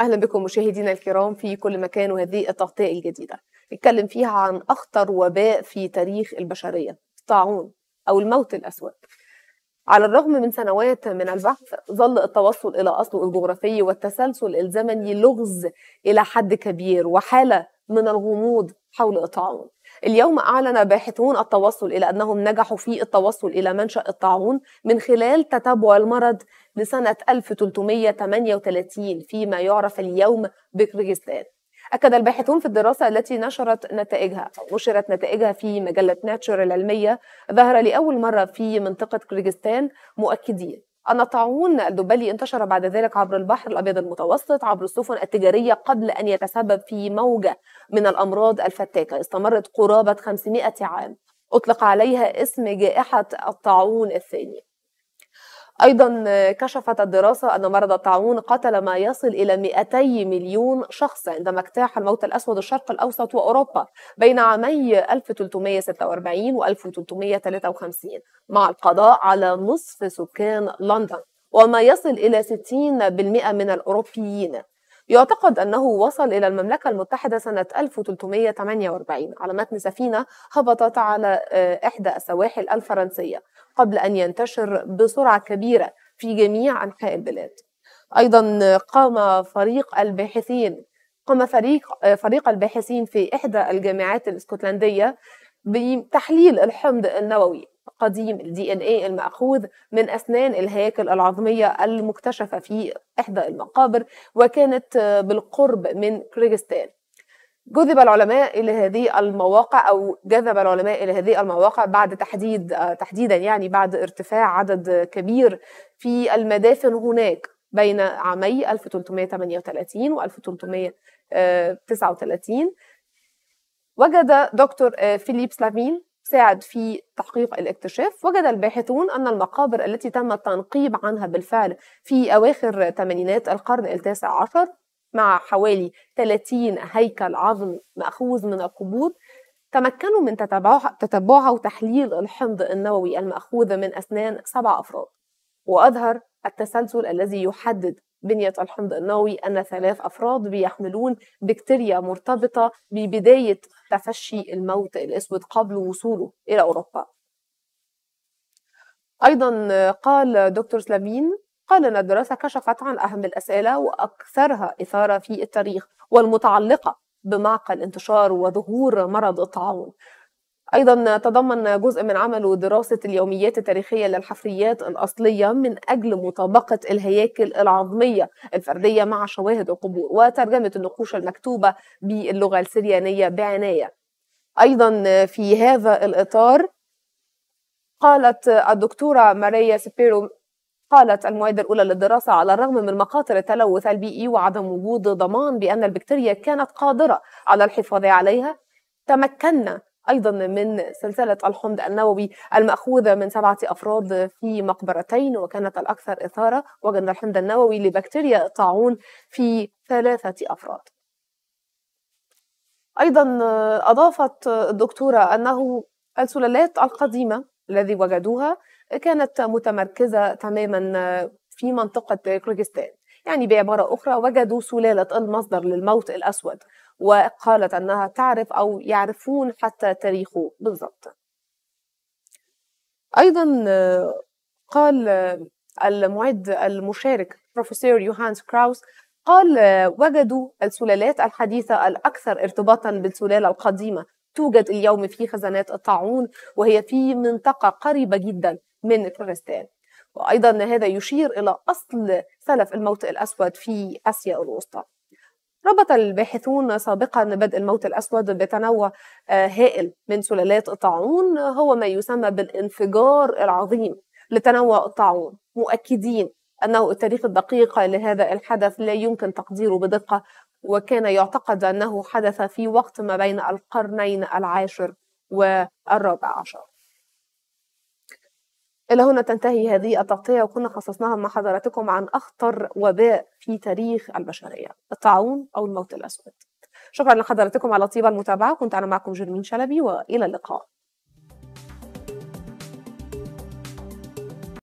اهلا بكم مشاهدينا الكرام في كل مكان وهذه التغطيه الجديده نتكلم فيها عن اخطر وباء في تاريخ البشريه الطاعون او الموت الاسود على الرغم من سنوات من البحث ظل التوصل الى اصله الجغرافي والتسلسل الزمني لغز الى حد كبير وحاله من الغموض حول الطاعون اليوم أعلن باحثون التوصل إلى أنهم نجحوا في التوصل إلى منشأ الطاعون من خلال تتبع المرض لسنة 1338 فيما يعرف اليوم بكرغيزستان أكد الباحثون في الدراسة التي نشرت نتائجها نشرت نتائجها في مجلة ناتشر العلمية ظهر لأول مرة في منطقة كرغيزستان مؤكدين أن الطاعون الدبلي انتشر بعد ذلك عبر البحر الأبيض المتوسط عبر السفن التجارية قبل أن يتسبب في موجة من الأمراض الفتاكة استمرت قرابة 500 عام أطلق عليها اسم جائحة الطاعون الثاني أيضا كشفت الدراسة أن مرض الطاعون قتل ما يصل إلى 200 مليون شخص عندما اجتاح الموت الأسود الشرق الأوسط وأوروبا بين عامي 1346 و 1353 مع القضاء على نصف سكان لندن وما يصل إلى 60% من الأوروبيين يعتقد أنه وصل إلى المملكة المتحدة سنة 1348 على متن سفينة هبطت على آه، إحدى السواحل الفرنسية قبل أن ينتشر بسرعة كبيرة في جميع أنحاء البلاد أيضا قام فريق الباحثين قام فريق آه، فريق الباحثين في إحدى الجامعات الاسكتلندية بتحليل الحمض النووي قديم الدي ان اي المأخوذ من أسنان الهياكل العظمية المكتشفة في إحدى المقابر وكانت بالقرب من كريغستان جذب العلماء الى هذه المواقع او جذب العلماء الى هذه المواقع بعد تحديد تحديدا يعني بعد ارتفاع عدد كبير في المدافن هناك بين عامي 1338 و 1339 وجد دكتور فيليب سلافين ساعد في تحقيق الاكتشاف وجد الباحثون أن المقابر التي تم التنقيب عنها بالفعل في أواخر ثمانينات القرن التاسع عشر مع حوالي 30 هيكل عظم مأخوذ من القبور تمكنوا من تتبعها وتحليل الحمض النووي المأخوذ من أسنان سبع أفراد وأظهر التسلسل الذي يحدد بنية الحمض النووي أن ثلاث أفراد بيحملون بكتيريا مرتبطة ببداية تفشي الموت الأسود قبل وصوله إلى أوروبا أيضا قال دكتور سلافين قال أن الدراسة كشفت عن أهم الأسئلة وأكثرها إثارة في التاريخ والمتعلقة بمعقل انتشار وظهور مرض الطاعون أيضا تضمن جزء من عمله دراسة اليوميات التاريخية للحفريات الأصلية من أجل مطابقة الهياكل العظمية الفردية مع شواهد القبور وترجمة النقوش المكتوبة باللغة السريانية بعناية أيضا في هذا الإطار قالت الدكتورة ماريا سبيرو قالت المعدة الأولى للدراسة على الرغم من مخاطر التلوث البيئي وعدم وجود ضمان بأن البكتيريا كانت قادرة على الحفاظ عليها تمكنا أيضا من سلسلة الحمض النووي المأخوذة من سبعة أفراد في مقبرتين وكانت الأكثر إثارة وجدنا الحمض النووي لبكتيريا الطاعون في ثلاثة أفراد أيضا أضافت الدكتورة أنه السلالات القديمة الذي وجدوها كانت متمركزة تماما في منطقة كرجستان يعني بعبارة أخرى وجدوا سلالة المصدر للموت الأسود وقالت أنها تعرف أو يعرفون حتى تاريخه بالضبط أيضا قال المعد المشارك بروفيسور يوهانس كراوس قال وجدوا السلالات الحديثة الأكثر ارتباطا بالسلالة القديمة توجد اليوم في خزانات الطاعون وهي في منطقة قريبة جدا من كردستان وأيضا هذا يشير إلى أصل سلف الموت الأسود في آسيا الوسطى ربط الباحثون سابقا بدء الموت الأسود بتنوع آه، هائل من سلالات الطاعون هو ما يسمى بالانفجار العظيم لتنوع الطاعون مؤكدين أنه التاريخ الدقيق لهذا الحدث لا يمكن تقديره بدقة وكان يعتقد أنه حدث في وقت ما بين القرنين العاشر والرابع عشر إلى هنا تنتهي هذه التغطية وكنا خصصناها مع حضراتكم عن أخطر وباء في تاريخ البشرية الطاعون أو الموت الأسود شكرا لحضراتكم على طيب المتابعة كنت أنا معكم جرمين شلبي وإلى اللقاء